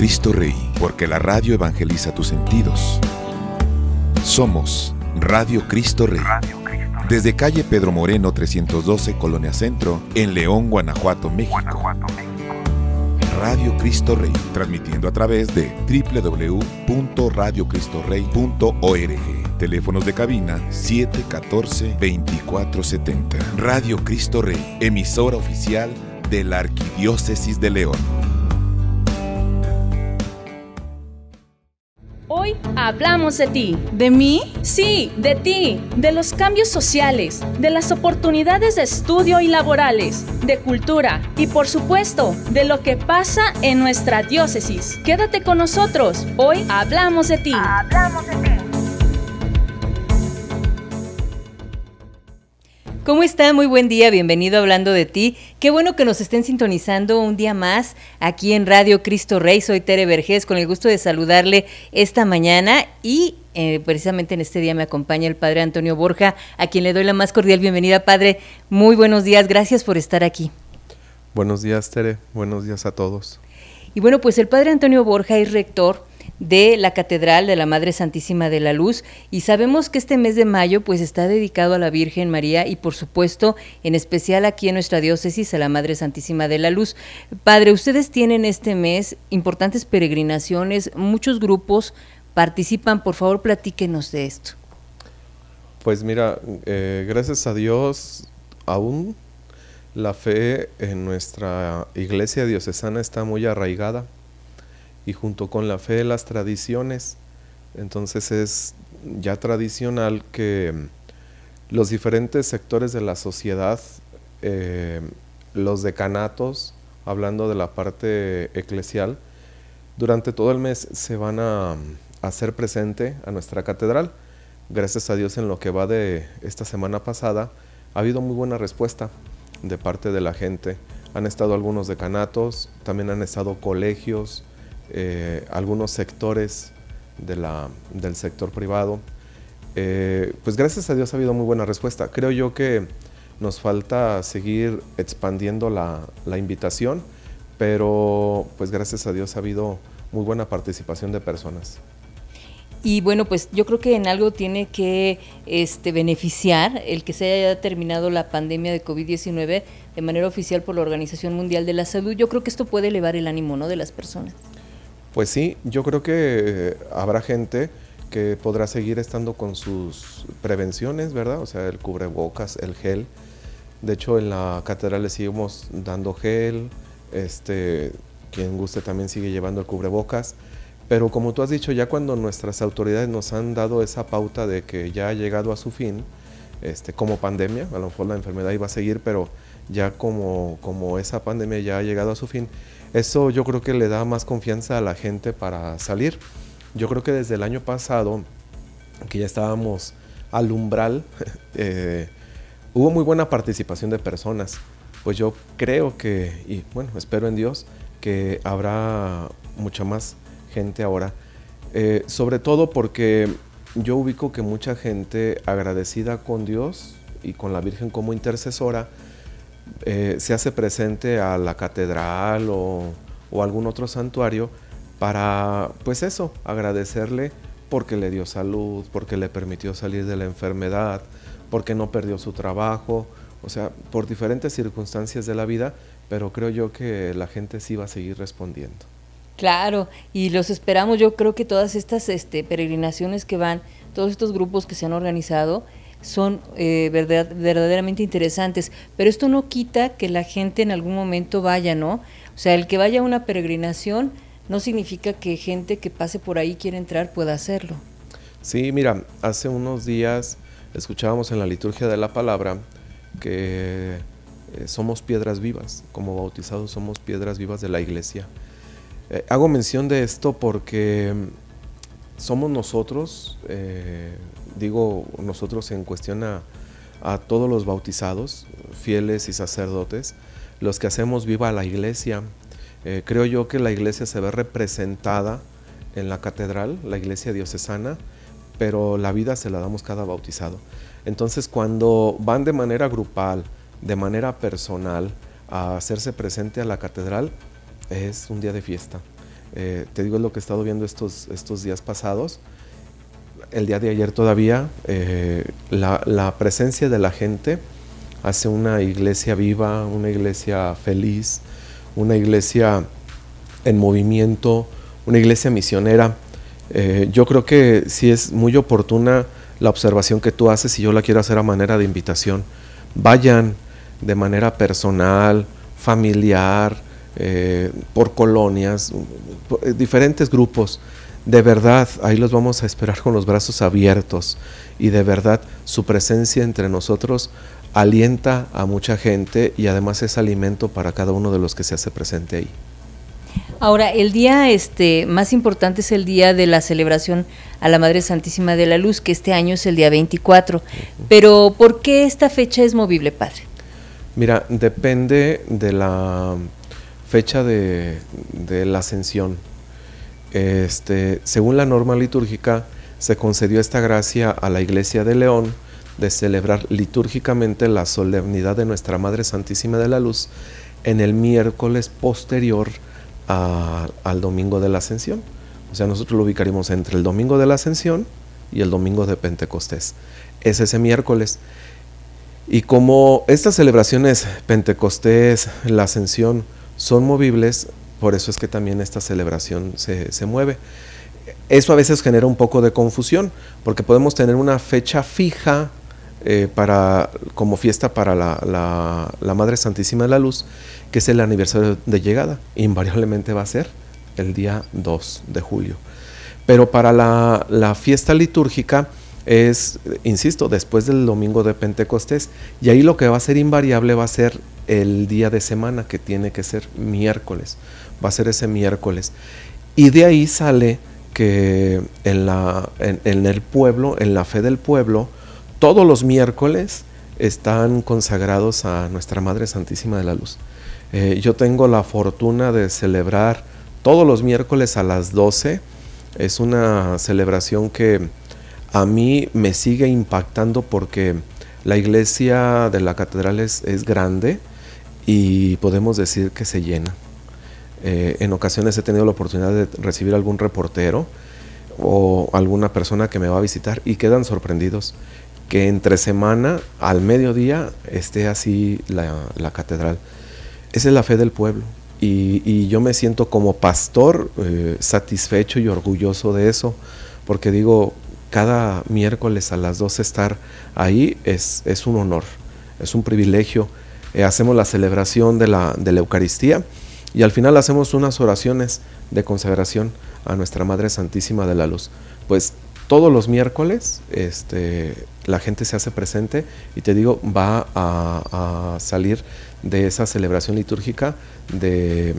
Cristo Rey, porque la radio evangeliza tus sentidos. Somos Radio Cristo Rey. Desde calle Pedro Moreno 312, Colonia Centro, en León, Guanajuato, México. Radio Cristo Rey, transmitiendo a través de www.radiocristorey.org Teléfonos de cabina 714-2470. Radio Cristo Rey, emisora oficial de la Arquidiócesis de León. Hoy hablamos de ti. ¿De mí? Sí, de ti, de los cambios sociales, de las oportunidades de estudio y laborales, de cultura y por supuesto de lo que pasa en nuestra diócesis. Quédate con nosotros. Hoy hablamos de ti. Hablamos de ti. ¿Cómo está? Muy buen día, bienvenido Hablando de ti. Qué bueno que nos estén sintonizando un día más aquí en Radio Cristo Rey. Soy Tere Vergés, con el gusto de saludarle esta mañana y eh, precisamente en este día me acompaña el Padre Antonio Borja, a quien le doy la más cordial bienvenida, Padre. Muy buenos días, gracias por estar aquí. Buenos días, Tere, buenos días a todos. Y bueno, pues el Padre Antonio Borja es rector de la Catedral de la Madre Santísima de la Luz y sabemos que este mes de mayo pues está dedicado a la Virgen María y por supuesto en especial aquí en nuestra diócesis a la Madre Santísima de la Luz. Padre, ustedes tienen este mes importantes peregrinaciones, muchos grupos participan, por favor platíquenos de esto. Pues mira, eh, gracias a Dios aún la fe en nuestra iglesia diocesana está muy arraigada y junto con la fe las tradiciones. Entonces es ya tradicional que mm, los diferentes sectores de la sociedad, eh, los decanatos, hablando de la parte eclesial, durante todo el mes se van a mm, hacer presente a nuestra catedral. Gracias a Dios en lo que va de esta semana pasada, ha habido muy buena respuesta de parte de la gente. Han estado algunos decanatos, también han estado colegios, eh, algunos sectores del sector privado, eh, pues gracias a Dios ha habido muy buena respuesta. Creo yo que nos falta seguir expandiendo la, invitación, pero pues gracias a Dios ha habido muy buena participación de personas y bueno, pues yo creo que en algo tiene que este, beneficiar el que se haya terminado la pandemia de COVID-19 de manera oficial por la Organización Mundial de la Salud. Yo creo que esto puede elevar el ánimo ¿no? de las personas. Pues sí, yo creo que eh, habrá gente que podrá seguir estando con sus prevenciones, ¿verdad? O sea, el cubrebocas, el gel. De hecho, en la catedral le seguimos dando gel. Este, quien guste también sigue llevando el cubrebocas. Pero como tú has dicho, ya cuando nuestras autoridades nos han dado esa pauta de que ya ha llegado a su fin, este, como pandemia, a lo mejor la enfermedad iba a seguir, pero ya como, como esa pandemia ya ha llegado a su fin, eso yo creo que le da más confianza a la gente para salir. Yo creo que desde el año pasado, que ya estábamos al umbral, eh, hubo muy buena participación de personas. Pues yo creo que, y bueno, espero en Dios, que habrá mucha más gente ahora. Eh, sobre todo porque yo ubico que mucha gente agradecida con Dios y con la Virgen como intercesora, eh, se hace presente a la catedral o, o, algún otro santuario para, pues eso, agradecerle porque le dio salud, porque le permitió salir de la enfermedad, porque no perdió su trabajo, o sea, por diferentes circunstancias de la vida, pero creo yo que la gente sí va a seguir respondiendo. Claro, y los esperamos, yo creo que todas estas este, peregrinaciones que van, todos estos grupos que se han organizado, son eh, verdaderamente interesantes. Pero esto no quita que la gente en algún momento vaya, ¿no? O sea, el que vaya a una peregrinación no significa que gente que pase por ahí quiere entrar pueda hacerlo. Sí, mira, hace unos días escuchábamos en la liturgia de la palabra que eh, somos piedras vivas, como bautizados somos piedras vivas de la iglesia. Eh, hago mención de esto porque somos nosotros, eh, digo nosotros en cuestión a, todos los bautizados, fieles y sacerdotes, los que hacemos viva la iglesia. Eh, creo yo que la iglesia se ve representada en la catedral, la iglesia diocesana, pero la vida se la damos cada bautizado. Entonces cuando van de manera grupal, de manera personal, a hacerse presente a la catedral, es un día de fiesta. Eh, te digo lo que he estado viendo estos, estos días pasados. El día de ayer todavía, eh, la, presencia de la gente hace una iglesia viva, una iglesia feliz, una iglesia en movimiento, una iglesia misionera. Eh, yo creo que sí es muy oportuna la observación que tú haces y yo la quiero hacer a manera de invitación. Vayan de manera personal, familiar, eh, por colonias, eh, diferentes grupos. De verdad, ahí los vamos a esperar con los brazos abiertos y de verdad su presencia entre nosotros alienta a mucha gente y además es alimento para cada uno de los que se hace presente ahí. Ahora, el día este, más importante es el día de la celebración a la Madre Santísima de la Luz, que este año es el día 24. Pero, ¿por qué esta fecha es movible, Padre? Mira, depende de la fecha de, la ascensión. Este, según la norma litúrgica, se concedió esta gracia a la Iglesia de León de celebrar litúrgicamente la solemnidad de Nuestra Madre Santísima de la Luz en el miércoles posterior al domingo de la ascensión. O sea, nosotros lo ubicaríamos entre el domingo de la ascensión y el domingo de Pentecostés. Es ese miércoles. Y como estas celebraciones, Pentecostés, la ascensión, son movibles, por eso es que también esta celebración se, mueve. Eso a veces genera un poco de confusión, porque podemos tener una fecha fija eh, para, como fiesta para la, Madre Santísima de la Luz, que es el aniversario de llegada. Invariablemente va a ser el día 2 de julio. Pero para la fiesta litúrgica es, insisto, después del domingo de Pentecostés. Y ahí lo que va a ser invariable va a ser el día de semana, que tiene que ser miércoles. Va a ser ese miércoles. Y de ahí sale que en, la, en, el pueblo, en la fe del pueblo, todos los miércoles están consagrados a Nuestra Madre Santísima de la Luz. Eh, yo tengo la fortuna de celebrar todos los miércoles a las 12. Es una celebración que a mí me sigue impactando porque la iglesia de la catedral es, grande y podemos decir que se llena. Eh, en ocasiones he tenido la oportunidad de recibir algún reportero o alguna persona que me va a visitar y quedan sorprendidos que entre semana al mediodía esté así la, catedral. Esa es la fe del pueblo y, yo me siento como pastor eh, satisfecho y orgulloso de eso porque digo, cada miércoles a las 12 estar ahí es, es un honor, es un privilegio. Eh, hacemos la celebración de la, de la Eucaristía y al final hacemos unas oraciones de consagración a nuestra Madre Santísima de la Luz. Pues todos los miércoles este, la gente se hace presente y te digo, va a, salir de esa celebración litúrgica del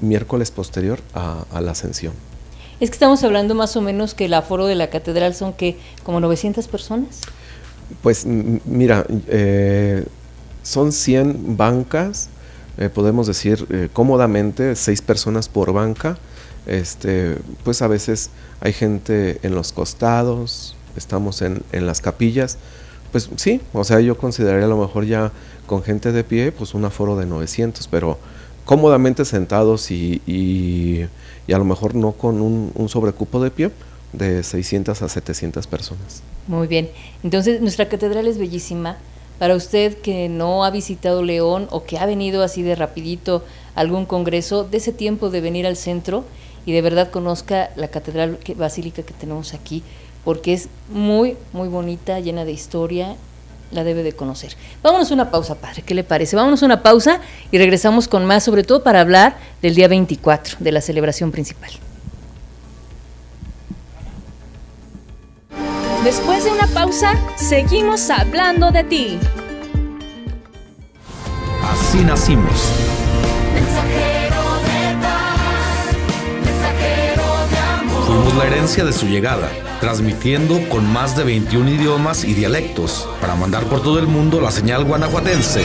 miércoles posterior a la ascensión. Es que estamos hablando más o menos que el aforo de la catedral son que como 900 personas. Pues mira, eh, son 100 bancas, eh, podemos decir eh, cómodamente, 6 personas por banca. Este, pues a veces hay gente en los costados, estamos en, en las capillas. Pues sí, o sea, yo consideraría a lo mejor ya con gente de pie, pues un aforo de 900, pero cómodamente sentados y, y, a lo mejor no con un, sobrecupo de pie de 600 a 700 personas. Muy bien, entonces nuestra catedral es bellísima. Para usted que no ha visitado León o que ha venido así de rapidito a algún congreso, de ese tiempo de venir al centro y de verdad conozca la catedral basílica que tenemos aquí, porque es muy, muy bonita, llena de historia la debe de conocer. Vámonos a una pausa, padre, ¿qué le parece? Vámonos a una pausa y regresamos con más, sobre todo para hablar del día 24, de la celebración principal. Después de una pausa, seguimos hablando de ti. Así nacimos la herencia de su llegada, transmitiendo con más de 21 idiomas y dialectos para mandar por todo el mundo la señal guanajuatense.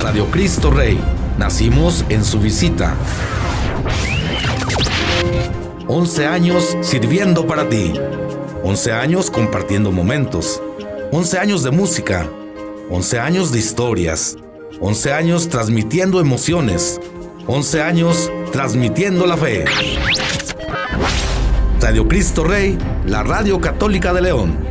Radio Cristo Rey, nacimos en su visita. 11 años sirviendo para ti. 11 años compartiendo momentos. 11 años de música. 11 años de historias. 11 años transmitiendo emociones. 11 años transmitiendo la fe. Radio Cristo Rey, la radio católica de León.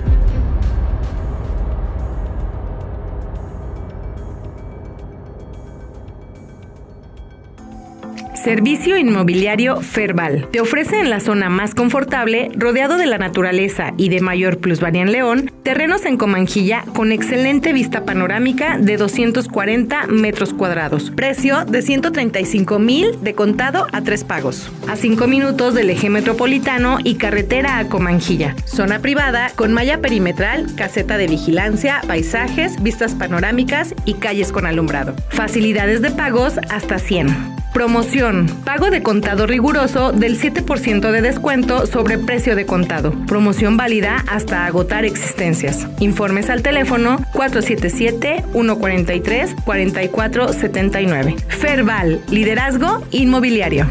Servicio Inmobiliario Ferbal Te ofrece en la zona más confortable, rodeado de la naturaleza y de mayor Plus en León, terrenos en Comanjilla con excelente vista panorámica de 240 metros cuadrados. Precio de 135 mil de contado a tres pagos. A 5 minutos del eje metropolitano y carretera a Comanjilla. Zona privada con malla perimetral, caseta de vigilancia, paisajes, vistas panorámicas y calles con alumbrado. Facilidades de pagos hasta 100. Promoción. Pago de contado riguroso del 7% de descuento sobre precio de contado. Promoción válida hasta agotar existencias. Informes al teléfono 477-143-4479. Ferval, liderazgo inmobiliario.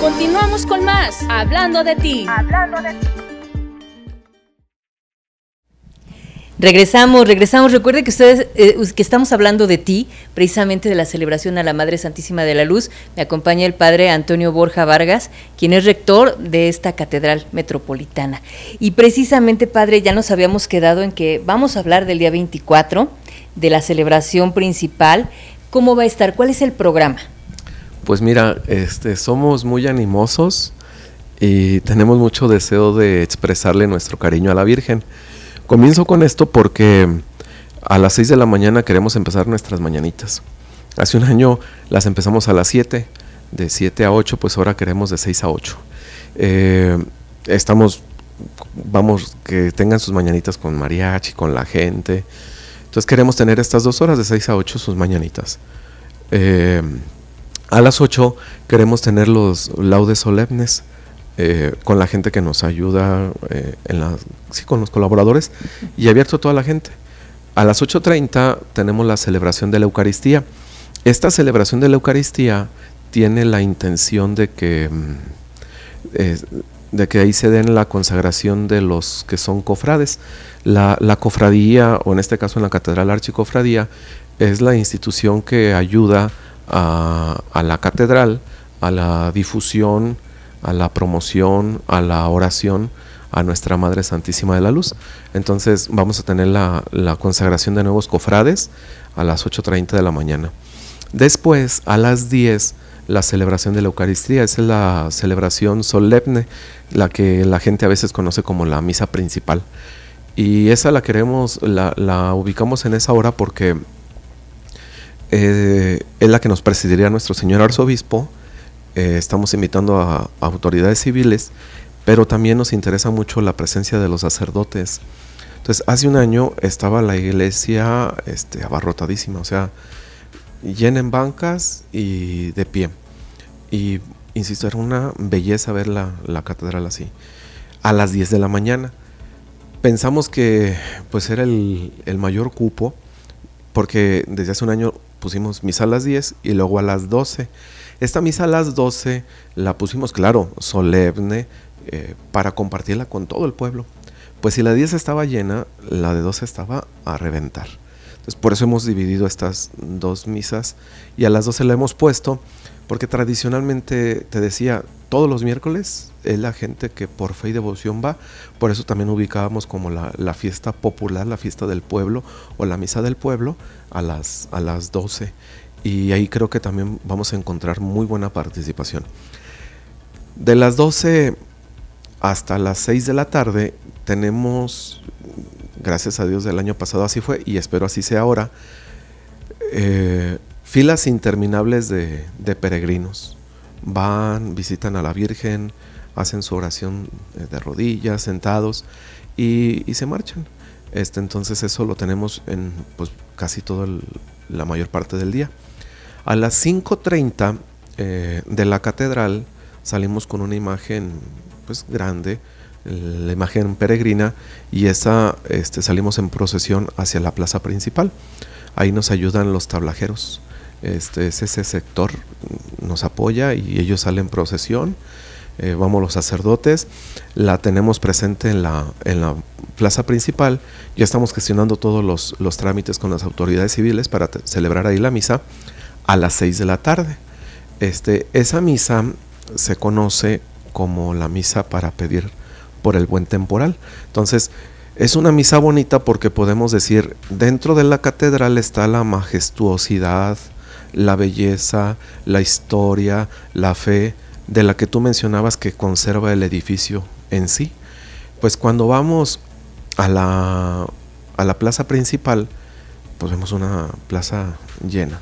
Continuamos con más, hablando de ti. Hablando de ti. Regresamos, regresamos. Recuerde que ustedes, eh, que estamos hablando de ti, precisamente de la celebración a la Madre Santísima de la Luz. Me acompaña el padre Antonio Borja Vargas, quien es rector de esta catedral metropolitana. Y precisamente, padre, ya nos habíamos quedado en que vamos a hablar del día 24, de la celebración principal. ¿Cómo va a estar? ¿Cuál es el programa? Pues mira, este, somos muy animosos y tenemos mucho deseo de expresarle nuestro cariño a la Virgen. Comienzo con esto porque a las 6 de la mañana queremos empezar nuestras mañanitas. Hace un año las empezamos a las 7, de 7 a 8, pues ahora queremos de 6 a 8. Eh, estamos, vamos, que tengan sus mañanitas con mariachi, con la gente. Entonces queremos tener estas dos horas de 6 a 8 sus mañanitas. Eh, a las 8 queremos tener los laudes solemnes, eh, con la gente que nos ayuda, eh, en la, sí, con los colaboradores y abierto a toda la gente. A las 8.30 tenemos la celebración de la Eucaristía. Esta celebración de la Eucaristía tiene la intención de que, mm, de que ahí se den la consagración de los que son cofrades. La, cofradía, o en este caso en la Catedral Archicofradía, es la institución que ayuda a, a la catedral, a la difusión, a la promoción, a la oración a nuestra Madre Santísima de la Luz. Entonces vamos a tener la, consagración de nuevos cofrades a las 8.30 de la mañana. Después, a las 10, la celebración de la Eucaristía. Esa es la celebración solemne, la que la gente a veces conoce como la misa principal. Y esa la queremos, la, ubicamos en esa hora porque eh, es la que nos presidiría nuestro señor arzobispo eh, estamos invitando a, autoridades civiles, pero también nos interesa mucho la presencia de los sacerdotes. Entonces, hace un año estaba la iglesia este, abarrotadísima, o sea, llena en bancas y de pie. Y, insisto, era una belleza ver la, catedral así. A las 10 de la mañana. Pensamos que pues era el, el mayor cupo, porque desde hace un año pusimos misa a las 10 y luego a las 12. Esta misa a las 12 la pusimos, claro, solemne, eh, para compartirla con todo el pueblo. Pues si la 10 estaba llena, la de 12 estaba a reventar. Entonces, por eso hemos dividido estas dos misas y a las 12 la hemos puesto, porque tradicionalmente, te decía, todos los miércoles es la gente que por fe y devoción va, por eso también ubicábamos como la, fiesta popular, la fiesta del pueblo o la misa del pueblo a las, a las 12 y ahí creo que también vamos a encontrar muy buena participación. De las 12 hasta las 6 de la tarde tenemos, gracias a Dios del año pasado así fue y espero así sea ahora, eh, filas interminables de, peregrinos. Van, visitan a la Virgen, hacen su oración eh, de rodillas, sentados y, se marchan. Este, entonces eso lo tenemos en pues, casi toda la mayor parte del día. A las 5.30 eh, de la catedral salimos con una imagen pues grande, la imagen peregrina, y esa este, salimos en procesión hacia la plaza principal. Ahí nos ayudan los tablajeros. Este, es ese sector nos apoya y ellos salen en procesión. Eh, vamos los sacerdotes, la tenemos presente en la, en la plaza principal, ya estamos gestionando todos los, los trámites con las autoridades civiles para celebrar ahí la misa a las 6 de la tarde. Este, esa misa se conoce como la misa para pedir por el buen temporal. Entonces, es una misa bonita porque podemos decir, dentro de la catedral está la majestuosidad, la belleza, la historia, la fe, de la que tú mencionabas que conserva el edificio en sí. Pues cuando vamos a la, a la plaza principal, pues vemos una plaza llena.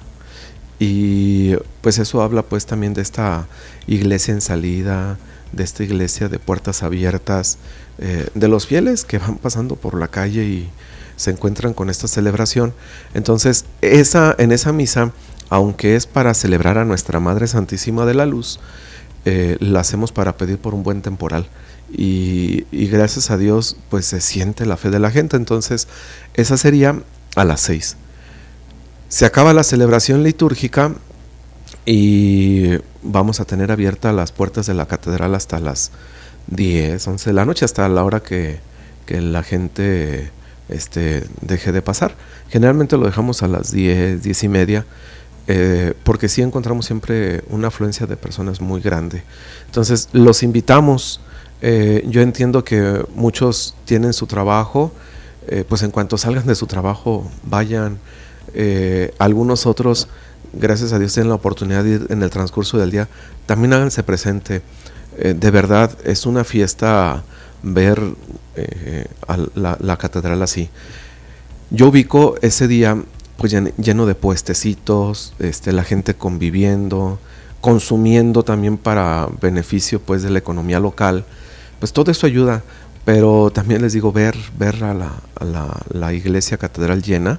Y pues eso habla pues también de esta iglesia en salida, de esta iglesia de puertas abiertas, eh, de los fieles que van pasando por la calle y se encuentran con esta celebración. Entonces, esa, en esa misa, aunque es para celebrar a nuestra Madre Santísima de la Luz, eh, la hacemos para pedir por un buen temporal. y gracias a Dios, pues se siente la fe de la gente. Entonces, esa sería a las seis. Se acaba la celebración litúrgica y vamos a tener abiertas las puertas de la catedral hasta las 10, 11 de la noche, hasta la hora que, la gente este, deje de pasar. Generalmente lo dejamos a las 10, 10 y media, eh, porque sí encontramos siempre una afluencia de personas muy grande. Entonces, los invitamos. Eh, yo entiendo que muchos tienen su trabajo, eh, pues en cuanto salgan de su trabajo, vayan. Eh, algunos otros, gracias a Dios, tienen la oportunidad de ir en el transcurso del día. También háganse presente. Eh, de verdad, es una fiesta ver eh, la, catedral así. Yo ubico ese día pues lleno de puestecitos, este, la gente conviviendo, consumiendo también para beneficio pues de la economía local. Pues todo eso ayuda, pero también les digo ver, ver a la, la iglesia catedral llena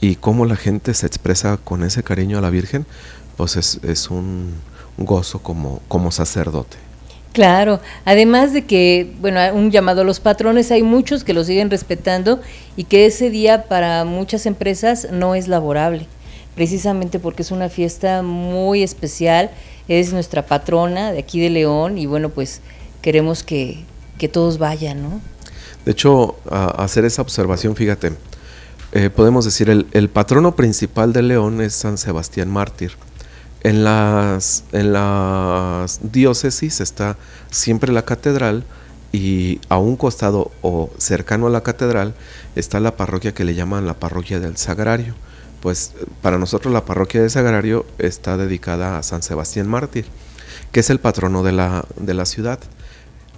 y cómo la gente se expresa con ese cariño a la Virgen, pues es, un gozo como, como sacerdote. Claro, además de que, bueno, un llamado a los patrones, hay muchos que lo siguen respetando y que ese día para muchas empresas no es laborable, precisamente porque es una fiesta muy especial, es nuestra patrona de aquí de León y bueno, pues queremos que, que todos vayan, ¿no? De hecho, hacer esa observación, fíjate, eh, podemos decir, el, el, patrono principal de León es San Sebastián Mártir. En las, diócesis está siempre la catedral y a un costado o cercano a la catedral está la parroquia que le llaman la parroquia del Sagrario. Pues eh, para nosotros la parroquia del Sagrario está dedicada a San Sebastián Mártir, que es el patrono de la ciudad.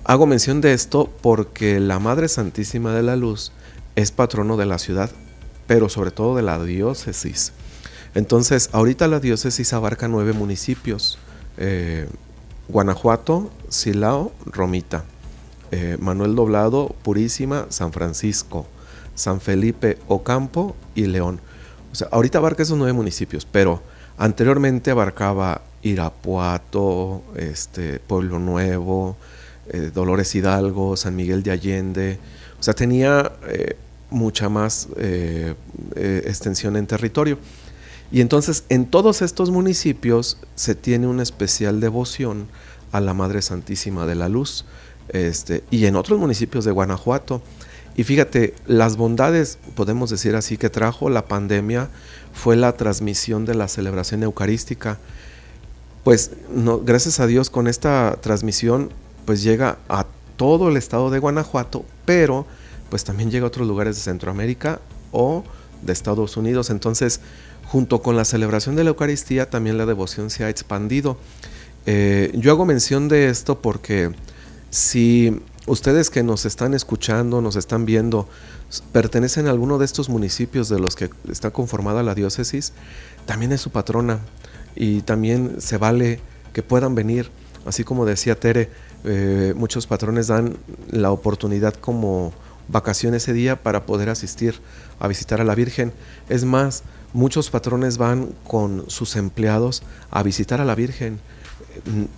Hago mención de esto porque la Madre Santísima de la Luz es patrono de la ciudad pero sobre todo de la diócesis. Entonces, ahorita la diócesis abarca nueve municipios. Eh, Guanajuato, Silao, Romita, eh, Manuel Doblado, Purísima, San Francisco, San Felipe, Ocampo y León. O sea, ahorita abarca esos nueve municipios, pero anteriormente abarcaba Irapuato, este, Pueblo Nuevo, eh, Dolores Hidalgo, San Miguel de Allende. O sea, tenía mucha más eh, eh, extensión en territorio. Y entonces en todos estos municipios se tiene una especial devoción a la Madre Santísima de la Luz este, y en otros municipios de Guanajuato. Y fíjate, las bondades, podemos decir así, que trajo la pandemia fue la transmisión de la celebración eucarística. Pues gracias a Dios con esta transmisión pues llega a todo el estado de Guanajuato, pero pues también llega a otros lugares de Centroamérica o de Estados Unidos. Entonces, junto con la celebración de la Eucaristía, también la devoción se ha expandido. Eh, yo hago mención de esto porque si ustedes que nos están escuchando, nos están viendo, pertenecen a alguno de estos municipios de los que está conformada la diócesis, también es su patrona y también se vale que puedan venir. Así como decía Tere, eh, muchos patrones dan la oportunidad como vacación ese día para poder asistir a visitar a la Virgen. Es más, muchos patrones van con sus empleados a visitar a la Virgen.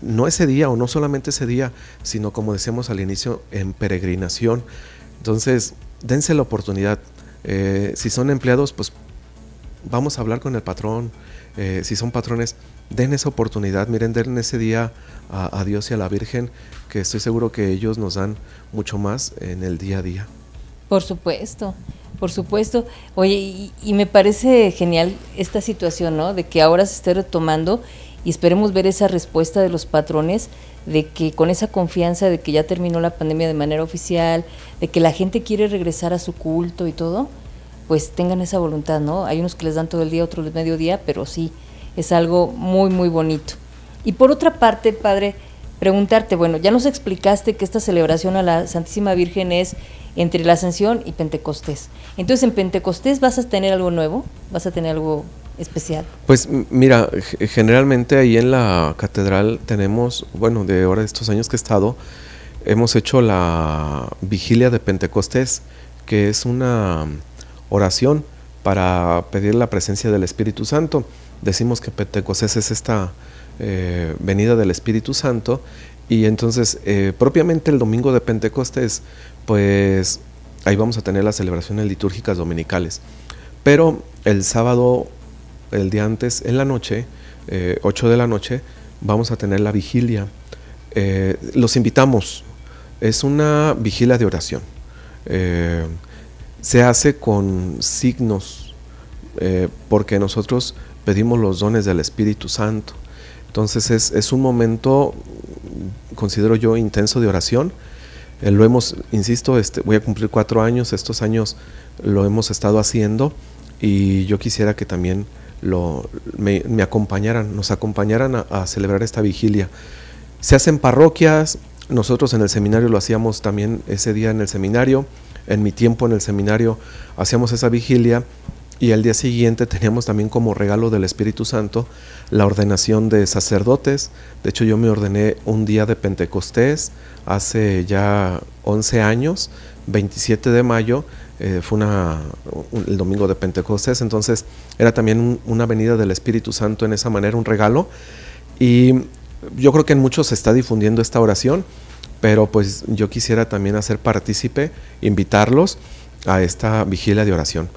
No ese día o no solamente ese día, sino como decíamos al inicio, en peregrinación. Entonces, dense la oportunidad. Eh, si son empleados, pues vamos a hablar con el patrón. Eh, si son patrones, den esa oportunidad, miren, den ese día a, Dios y a la Virgen, que estoy seguro que ellos nos dan mucho más en el día a día. Por supuesto, por supuesto. Oye, y, me parece genial esta situación, ¿no? De que ahora se esté retomando y esperemos ver esa respuesta de los patrones de que con esa confianza de que ya terminó la pandemia de manera oficial, de que la gente quiere regresar a su culto y todo, pues tengan esa voluntad, ¿no? Hay unos que les dan todo el día, otros medio mediodía, pero sí, es algo muy, muy bonito. Y por otra parte, padre, preguntarte, bueno, ya nos explicaste que esta celebración a la Santísima Virgen es entre la Ascensión y Pentecostés. Entonces, en Pentecostés vas a tener algo nuevo, vas a tener algo especial. Pues mira, generalmente ahí en la catedral tenemos, bueno, de ahora de estos años que he estado, hemos hecho la vigilia de Pentecostés, que es una oración para pedir la presencia del Espíritu Santo decimos que Pentecostés es esta eh, venida del Espíritu Santo y entonces eh, propiamente el domingo de Pentecostés, pues ahí vamos a tener las celebraciones litúrgicas dominicales. Pero el sábado, el día antes, en la noche, 8 eh, de la noche, vamos a tener la vigilia. los invitamos. Es una vigilia de oración. se hace con signos, porque nosotros pedimos los dones del Espíritu Santo. Entonces es, un momento, considero yo, intenso de oración. Eh, lo hemos, insisto, este, voy a cumplir cuatro años, estos años lo hemos estado haciendo y yo quisiera que también me, acompañaran, nos acompañaran a celebrar esta vigilia. Se hacen parroquias, nosotros en el seminario lo hacíamos también ese día en el seminario, en mi tiempo en el seminario hacíamos esa vigilia y al día siguiente teníamos también como regalo del Espíritu Santo la ordenación de sacerdotes. De hecho yo me ordené un día de Pentecostés hace ya 11 años, 27 de mayo, eh, fue el domingo de Pentecostés, entonces era también una venida del Espíritu Santo en esa manera, un regalo. Y yo creo que en muchos se está difundiendo esta oración, pero pues yo quisiera también hacer partícipe, invitarlos a esta vigilia de oración.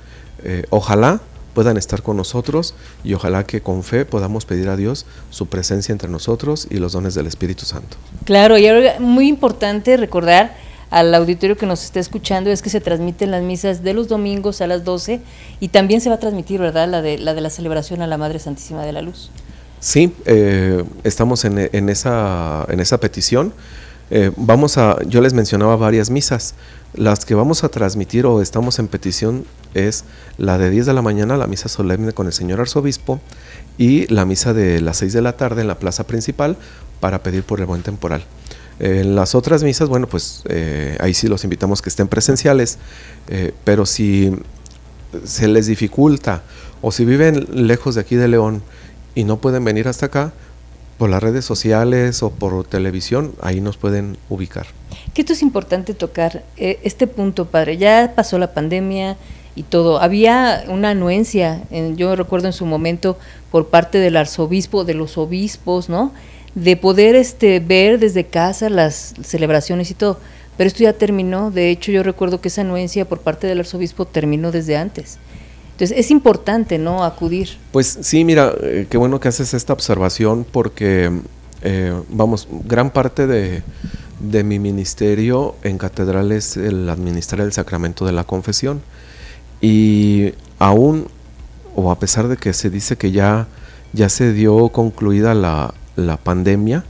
Eh, ojalá puedan estar con nosotros y ojalá que con fe podamos pedir a Dios su presencia entre nosotros y los dones del Espíritu Santo. Claro, y ahora muy importante recordar al auditorio que nos está escuchando es que se transmiten las misas de los domingos a las 12 y también se va a transmitir, ¿verdad?, la de la, de la celebración a la Madre Santísima de la Luz. Sí, eh, estamos en, esa, en esa petición. Eh, vamos a, yo les mencionaba varias misas, las que vamos a transmitir o estamos en petición es la de 10 de la mañana, la misa solemne con el señor arzobispo, y la misa de las 6 de la tarde en la plaza principal para pedir por el buen temporal. En las otras misas, bueno, pues eh, ahí sí los invitamos que estén presenciales, eh, pero si se les dificulta o si viven lejos de aquí de León y no pueden venir hasta acá, por las redes sociales o por televisión, ahí nos pueden ubicar. Que es importante tocar, eh, este punto, padre. Ya pasó la pandemia, y todo. Había una anuencia, yo recuerdo en su momento, por parte del arzobispo, de los obispos, ¿no? De poder este, ver desde casa las celebraciones y todo. Pero esto ya terminó, de hecho yo recuerdo que esa anuencia por parte del arzobispo terminó desde antes. Entonces es importante, ¿no? Acudir. Pues sí, mira, eh, qué bueno que haces esta observación porque, eh, vamos, gran parte de, de, mi ministerio en catedral es el administrar el sacramento de la confesión. Y aún, o a pesar de que se dice que ya, ya se dio concluida la, pandemia,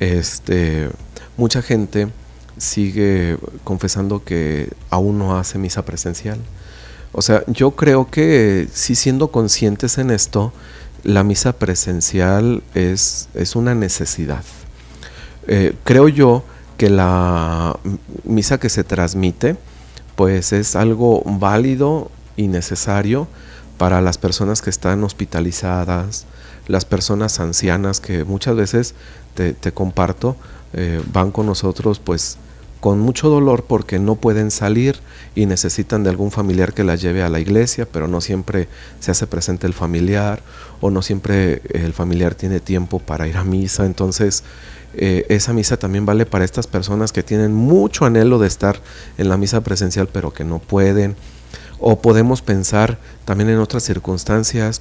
este, mucha gente sigue confesando que aún no hace misa presencial. O sea, yo creo que sí siendo conscientes en esto, la misa presencial es, una necesidad. Eh, creo yo que la misa que se transmite pues es algo válido y necesario para las personas que están hospitalizadas, las personas ancianas que muchas veces te, comparto, eh, van con nosotros pues con mucho dolor porque no pueden salir y necesitan de algún familiar que las lleve a la iglesia, pero no siempre se hace presente el familiar o no siempre eh, el familiar tiene tiempo para ir a misa. Entonces, eh, esa misa también vale para estas personas que tienen mucho anhelo de estar en la misa presencial, pero que no pueden. O podemos pensar también en otras circunstancias,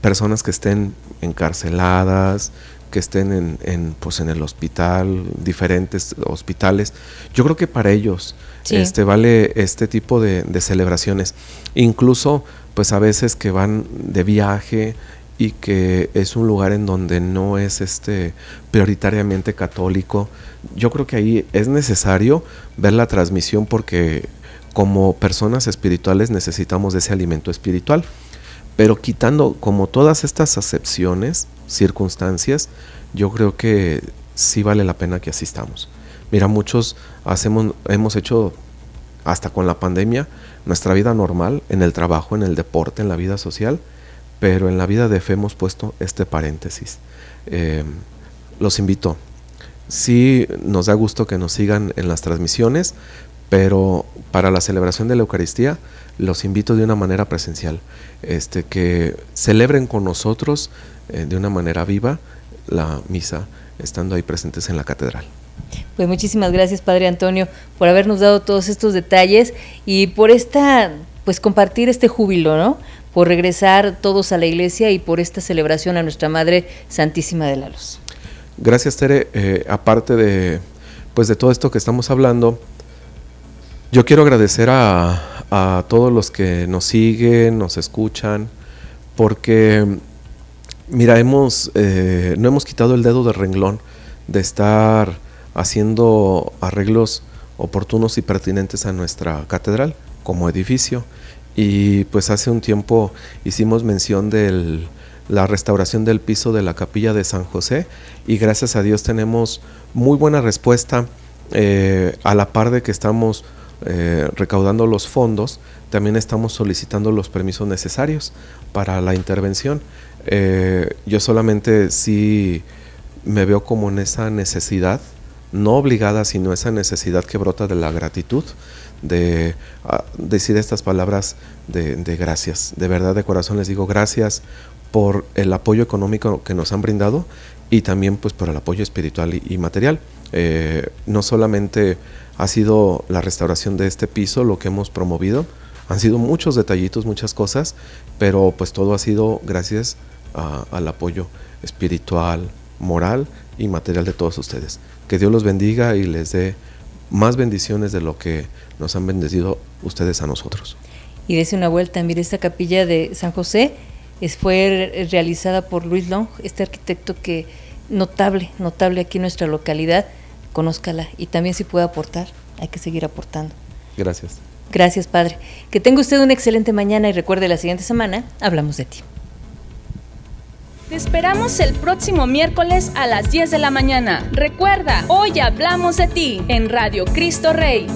personas que estén encarceladas, que estén en, pues en el hospital, diferentes hospitales. Yo creo que para ellos este, vale este tipo de, celebraciones. Incluso, pues a veces que van de viaje y que es un lugar en donde no es este prioritariamente católico. Yo creo que ahí es necesario ver la transmisión porque como personas espirituales necesitamos ese alimento espiritual. Pero quitando como todas estas acepciones, circunstancias, yo creo que sí vale la pena que asistamos. Mira, muchos hacemos, hemos hecho hasta con la pandemia nuestra vida normal, en el trabajo, en el deporte, en la vida social, pero en la vida de fe hemos puesto este paréntesis. Eh, los invito. Sí, nos da gusto que nos sigan en las transmisiones, pero para la celebración de la Eucaristía los invito de una manera presencial, este, que celebren con nosotros eh, de una manera viva la misa, estando ahí presentes en la catedral. Pues muchísimas gracias, Padre Antonio, por habernos dado todos estos detalles y por esta, pues compartir este júbilo, ¿no? Por regresar todos a la iglesia y por esta celebración a nuestra Madre Santísima de la Luz. Gracias, Tere. Eh, aparte de, pues de todo esto que estamos hablando, yo quiero agradecer a, todos los que nos siguen, nos escuchan, porque, mira, hemos, eh, no hemos quitado el dedo de renglón de estar haciendo arreglos oportunos y pertinentes a nuestra catedral como edificio. Y pues hace un tiempo hicimos mención de la restauración del piso de la capilla de San José y gracias a Dios tenemos muy buena respuesta eh, a la par de que estamos eh, recaudando los fondos, también estamos solicitando los permisos necesarios para la intervención. Eh, yo solamente sí me veo como en esa necesidad, no obligada, sino esa necesidad que brota de la gratitud, de ah, decir estas palabras de, gracias. De verdad, de corazón les digo gracias por el apoyo económico que nos han brindado y también pues por el apoyo espiritual y, material. Eh, no solamente ha sido la restauración de este piso, lo que hemos promovido. Han sido muchos detallitos, muchas cosas, pero pues todo ha sido gracias al apoyo espiritual, moral y material de todos ustedes. Que Dios los bendiga y les dé más bendiciones de lo que nos han bendecido ustedes a nosotros. Y dése una vuelta, mire, esta capilla de San José es, fue realizada por Luis Long, este arquitecto que notable, notable aquí en nuestra localidad conózcala y también si puede aportar, hay que seguir aportando. Gracias. Gracias, padre. Que tenga usted una excelente mañana y recuerde la siguiente semana, hablamos de ti. Te esperamos el próximo miércoles a las 10 de la mañana. Recuerda, hoy hablamos de ti en Radio Cristo Rey.